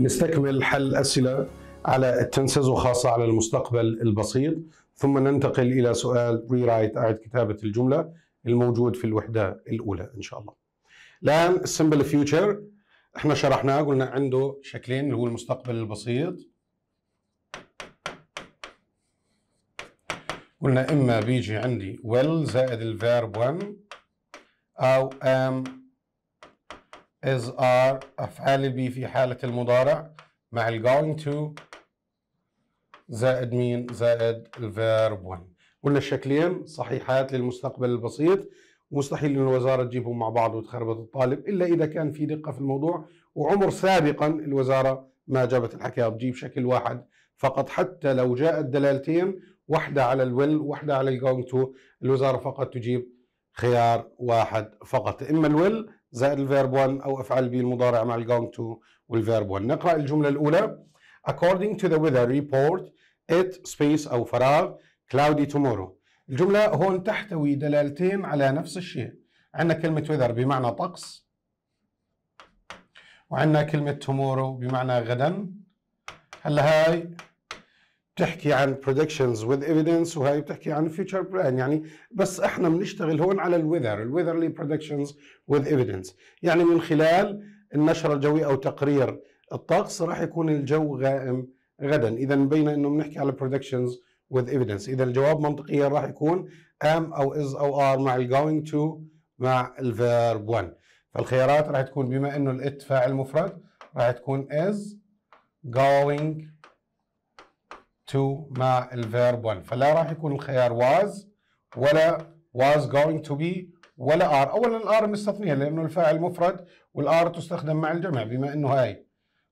نستكمل حل أسئلة على التنسيز وخاصة على المستقبل البسيط ثم ننتقل إلى سؤال ريرايت أعد كتابة الجملة الموجود في الوحدة الأولى إن شاء الله الآن السمبل فيوتشر احنا شرحناه قلنا عنده شكلين اللي هو المستقبل البسيط قلنا إما بيجي عندي well زائد الفيرب 1 أو am is are أفعال البي في حالة المضارع مع ال going to زائد مين زائد الفيرب 1 قلنا الشكلين صحيحات للمستقبل البسيط مستحيل ان الوزاره تجيبهم مع بعض وتخربط الطالب الا اذا كان في دقه في الموضوع وعمر سابقا الوزاره ما جابت الحكايه بتجيب شكل واحد فقط حتى لو جاءت دلالتين واحده على الويل واحده على الجونج تو الوزاره فقط تجيب خيار واحد فقط اما الويل زائد الفيرب 1 أو أفعل به المضارع مع going تو والفيرب 1 نقرأ الجملة الأولى According to the weather report it space أو فراغ cloudy tomorrow الجملة هون تحتوي دلالتين على نفس الشيء عندنا كلمة weather بمعنى طقس وعندنا كلمة tomorrow بمعنى غدا هلا هاي بتحكي عن بريدكشنز وذ ايفيدنس وهي بتحكي عن فيوتشر بلان يعني بس احنا بنشتغل هون على الويذر الويذرلي بريدكشنز وذ ايفيدنس يعني من خلال النشره الجويه او تقرير الطقس راح يكون الجو غائم غدا اذا مبين انه بنحكي على بريدكشنز وذ ايفيدنس اذا الجواب منطقيا راح يكون ام او از او ار مع الجوينج تو مع الفيرب 1 فالخيارات راح تكون بما انه الات فاعل مفرد راح تكون از going to مع الفيرب 1 فلا راح يكون الخيار was ولا was going to be ولا ار اولا الار مستثنيه لانه الفاعل مفرد والار تستخدم مع الجمع بما انه هاي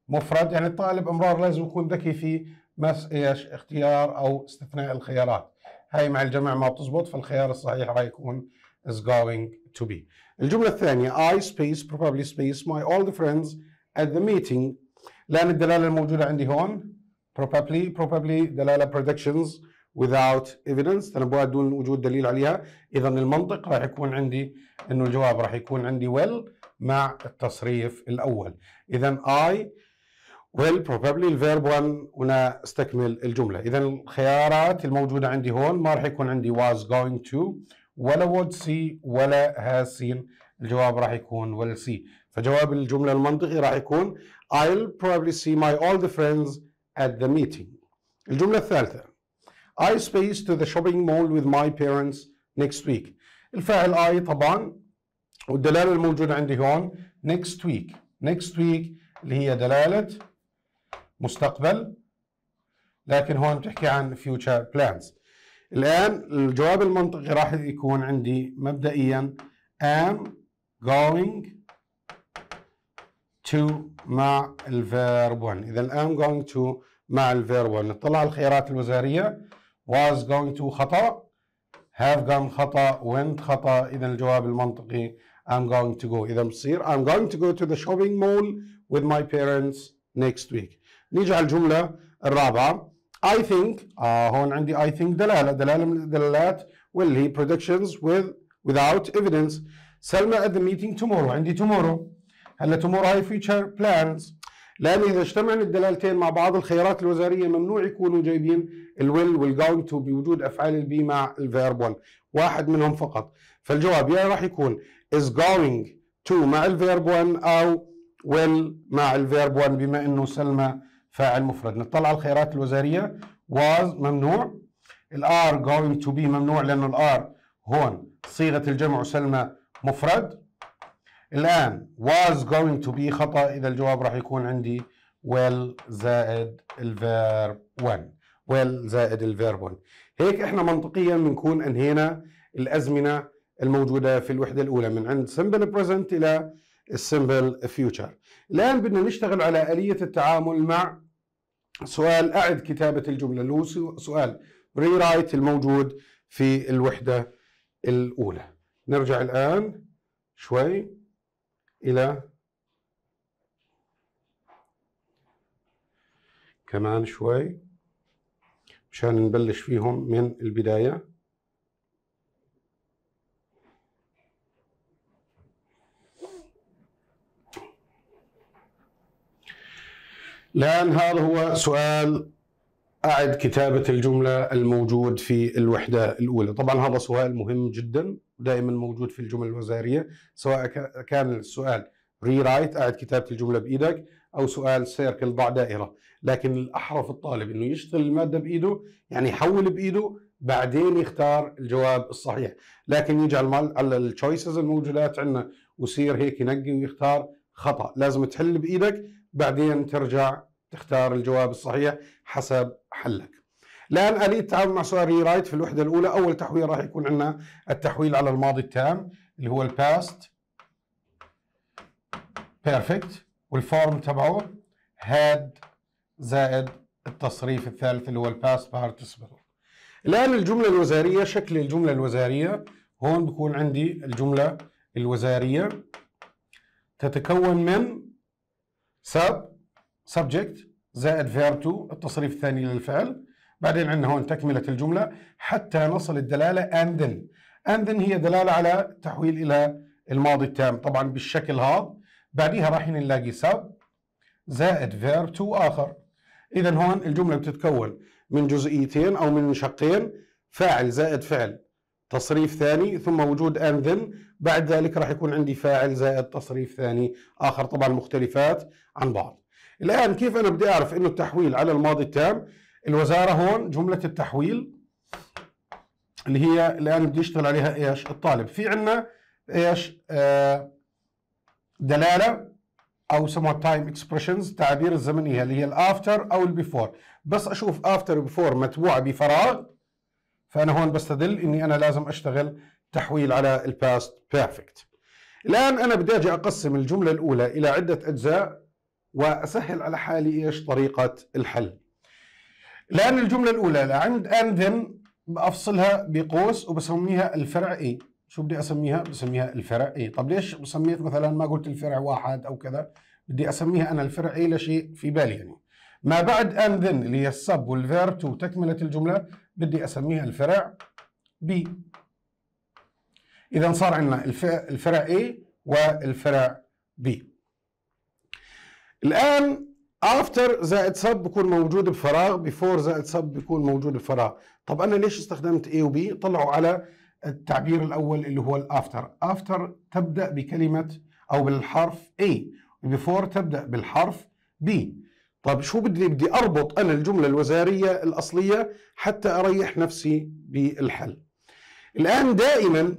مفرد يعني الطالب امرار لازم يكون ذكي في مس ايش اختيار او استثناء الخيارات هاي مع الجمع ما بتزبط فالخيار الصحيح راح يكون is going to be الجمله الثانيه I space probably space my old friends at the meeting لان الدلاله الموجوده عندي هون probably probably دلاله predictions without evidence بقول دون وجود دليل عليها اذا المنطق راح يكون عندي انه الجواب راح يكون عندي well مع التصريف الاول اذا I well probably الفيرب 1 هنا استكمل الجمله اذا الخيارات الموجوده عندي هون ما راح يكون عندي was going to ولا would see ولا has seen الجواب راح يكون will see فجواب الجمله المنطقي راح يكون I'll probably see my all the friends at the meeting الجملة الثالثة I space to the shopping mall with my parents next week الفاعل I طبعا والدلالة الموجودة عندي هون next week next week اللي هي دلالة مستقبل لكن هون بتحكي عن future plans الآن الجواب المنطقي راح يكون عندي مبدئيا am going to مع الفيرب 1 إذا I'm going to مع الفيرب 1 نطلع الخيارات الوزارية was going to خطأ have gone خطأ went خطأ إذا الجواب المنطقي I'm going to go إذا بصير I'm going to go to the shopping mall with my parents next week نيجي على الجملة الرابعة I think آه هون عندي I think دلالة دلالة من الدلالات واللي هي predictions with without evidence سلمى at the meeting tomorrow عندي tomorrow هلا تمر هاي فيتشر بلانز لان اذا اجتمعن الدلالتين مع بعض الخيارات الوزاريه ممنوع يكونوا جايبين الويل والجوين تو بوجود افعال البي مع الفيرب 1 واحد منهم فقط فالجواب يا يعني راح يكون is going to مع الفيرب 1 او will مع الفيرب 1 بما انه سلمى فاعل مفرد نطلع على الخيارات الوزاريه واز ممنوع الار going to be ممنوع لانه الار هون صيغه الجمع وسلمى مفرد الآن was going to be خطأ إذا الجواب راح يكون عندي will زائد الفيرب 1 will زائد الفيرب 1 هيك احنا منطقيا بنكون انهينا الازمنه الموجوده في الوحده الاولى من عند simple present الى السمبل فيوتشر الان بدنا نشتغل على اليه التعامل مع سؤال اعد كتابه الجمله اللي هو سؤال ريرايت الموجود في الوحده الاولى نرجع الان شوي إلى كمان شوي مشان نبلش فيهم من البداية الآن هذا هو سؤال اعد كتابه الجمله الموجود في الوحده الاولى، طبعا هذا سؤال مهم جدا ودائما موجود في الجمل الوزاريه سواء كان السؤال ري رايت اعد كتابه الجمله بايدك او سؤال سيركل ضع دائره، لكن الاحرى في الطالب انه يشتغل الماده بايده يعني يحول بايده بعدين يختار الجواب الصحيح، لكن يجي على التشويسز الموجودات عندنا ويصير هيك ينقي ويختار خطا، لازم تحل بايدك بعدين ترجع تختار الجواب الصحيح حسب حلك الآن آلية التعامل مع سؤال ري رايت في الوحدة الأولى أول تحويل راح يكون عندنا التحويل على الماضي التام اللي هو الباست بيرفكت والفورم تبعه هاد زائد التصريف الثالث اللي هو الباست بارتيسيبل الآن الجملة الوزارية شكل الجملة الوزارية هون بكون عندي الجملة الوزارية تتكون من سب subject زائد verb to التصريف الثاني للفعل بعدين عندنا هون تكملة الجملة حتى نصل الدلالة and then and then هي دلالة على تحويل إلى الماضي التام طبعا بالشكل هذا بعدها رايحين نلاقي sub زائد verb to آخر إذا هون الجملة بتتكون من جزئيتين أو من شقين فاعل زائد فعل تصريف ثاني ثم وجود and then بعد ذلك راح يكون عندي فاعل زائد تصريف ثاني آخر طبعا مختلفات عن بعض الآن كيف أنا بدي أعرف إنه التحويل على الماضي التام الوزارة هون جملة التحويل اللي هي الآن بدي يشتغل عليها إيش الطالب في عنا إيش آه، دلالة أو يسموها تايم اكسبريشنز التعابير الزمنية اللي هي الأفتر أو البيفور بس أشوف أفتر وبيفور متبوعة بفراغ فأنا هون بستدل إني أنا لازم أشتغل تحويل على الباست بيرفكت الآن أنا بدي أجي أقسم الجملة الأولى إلى عدة أجزاء واسهل على حالي ايش طريقه الحل الان الجمله الاولى عند اند ذن بفصلها بقوس وبسميها الفرع اي شو بدي اسميها بسميها الفرع اي طب ليش سميت مثلا ما قلت الفرع واحد او كذا بدي اسميها انا الفرع اي لشيء في بالي يعني ما بعد and then اللي هي السب والفيرب تو تكملة الجملة بدي أسميها الفرع B إذا صار عندنا الفرع A إيه والفرع B الان افتر زائد سب بيكون موجود بفراغ بيفور زائد سب بيكون موجود بفراغ طب انا ليش استخدمت اي وبي طلعوا على التعبير الاول اللي هو الافتر افتر تبدا بكلمه او بالحرف اي بيفور تبدا بالحرف بي طب شو بدي بدي اربط انا الجمله الوزاريه الاصليه حتى اريح نفسي بالحل الان دائما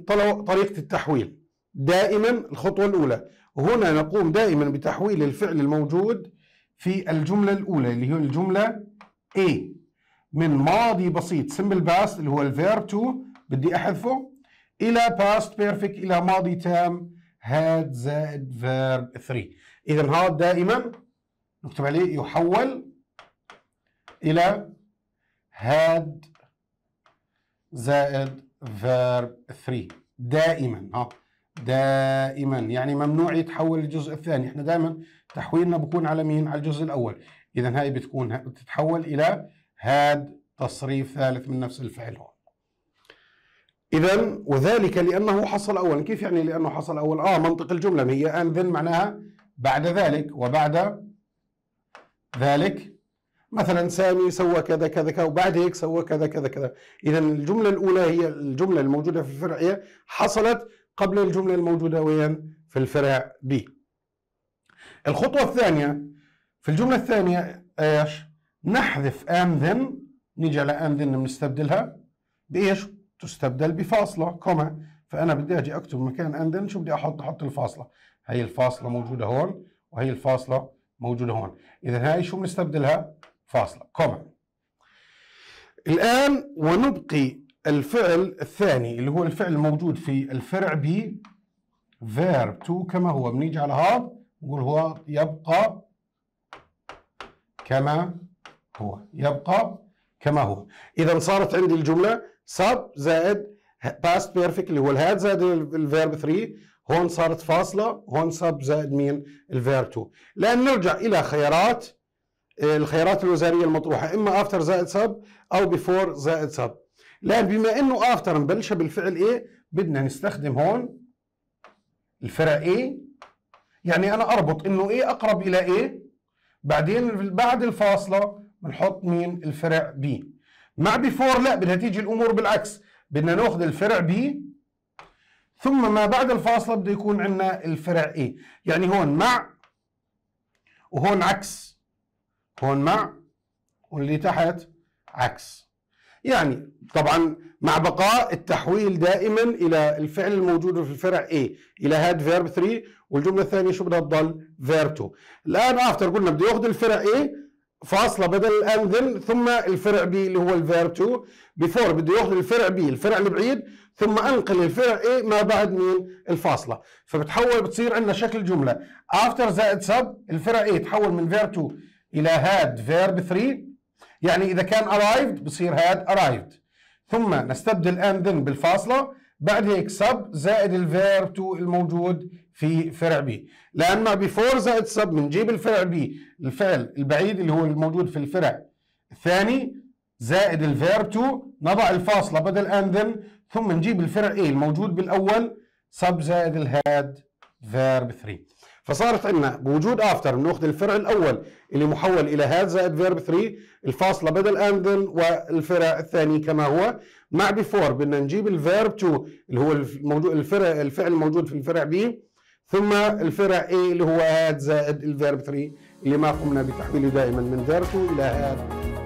طريقه التحويل دائما الخطوه الاولى هنا نقوم دائما بتحويل الفعل الموجود في الجملة الأولى اللي هي الجملة A من ماضي بسيط simple past اللي هو الفيرب to بدي أحذفه إلى past perfect إلى ماضي تام had زائد verb 3 إذا هذا دائما نكتب عليه يحول إلى had زائد verb 3 دائما ها دائما يعني ممنوع يتحول الجزء الثاني احنا دائما تحويلنا بكون على مين على الجزء الاول اذا هاي بتكون بتتحول الى هاد تصريف ثالث من نفس الفعل هون اذا وذلك لانه حصل اولا كيف يعني لانه حصل اول اه منطق الجمله هي ان ذن معناها بعد ذلك وبعد ذلك مثلا سامي سوى كذا كذا كذا وبعد هيك سوى كذا كذا كذا اذا الجمله الاولى هي الجمله الموجوده في الفرعيه حصلت قبل الجملة الموجودة وين في الفرع بي الخطوة الثانية في الجملة الثانية ايش نحذف ام ذن نيجي على ام ذن بنستبدلها بايش تستبدل بفاصلة كوما فأنا بدي أجي أكتب مكان ام ذن شو بدي أحط أحط الفاصلة هي الفاصلة موجودة هون وهي الفاصلة موجودة هون إذا هاي شو بنستبدلها فاصلة كوما الآن ونبقي الفعل الثاني اللي هو الفعل الموجود في الفرع ب verb to كما هو بنيجي على هذا نقول هو يبقى كما هو يبقى كما هو اذا صارت عندي الجمله سب زائد باست بيرفكت اللي هو الهاد زائد الفيرب 3 هون صارت فاصله هون سب زائد مين الفيرب 2 لان نرجع الى خيارات الخيارات الوزاريه المطروحه اما افتر زائد سب او بيفور زائد سب لا بما انه افتر مبلشه بالفعل ايه بدنا نستخدم هون الفرع ايه يعني انا اربط انه ايه اقرب الى ايه بعدين بعد الفاصله بنحط مين الفرع بي مع بيفور لا بدها تيجي الامور بالعكس بدنا ناخذ الفرع بي ثم ما بعد الفاصله بده يكون عندنا الفرع ايه يعني هون مع وهون عكس هون مع واللي تحت عكس يعني طبعا مع بقاء التحويل دائما الى الفعل الموجود في الفرع A الى هاد فيرب 3 والجمله الثانيه شو بدها تضل فيرب 2 الان افتر قلنا بده ياخذ الفرع A فاصله بدل الان ذن ثم الفرع B اللي هو الفيرب 2 بيفور بده ياخذ الفرع B الفرع البعيد ثم انقل الفرع A ما بعد مين الفاصله فبتحول بتصير عندنا شكل جمله افتر زائد سب الفرع A تحول من فيرب 2 الى هاد فيرب 3 يعني اذا كان arrived بصير had arrived ثم نستبدل and then بالفاصله بعد هيك sub زائد الفيرب to الموجود في فرع بي لانه before زائد sub بنجيب الفرع بي الفعل البعيد اللي هو الموجود في الفرع الثاني زائد الفيرب to نضع الفاصله بدل and then ثم نجيب الفرع A الموجود بالاول sub زائد الهاد فيرب 3 فصارت عندنا بوجود افتر بناخذ الفرع الاول اللي محول الى هاد زائد فيرب 3 الفاصله بدل اند والفرع الثاني كما هو مع بيفور بدنا نجيب الفيرب 2 اللي هو الموجود الفرع الفعل الموجود في الفرع بي ثم الفرع A اللي هو هاد زائد الفيرب 3 اللي ما قمنا بتحويله دائما من فيرب 2 الى هاد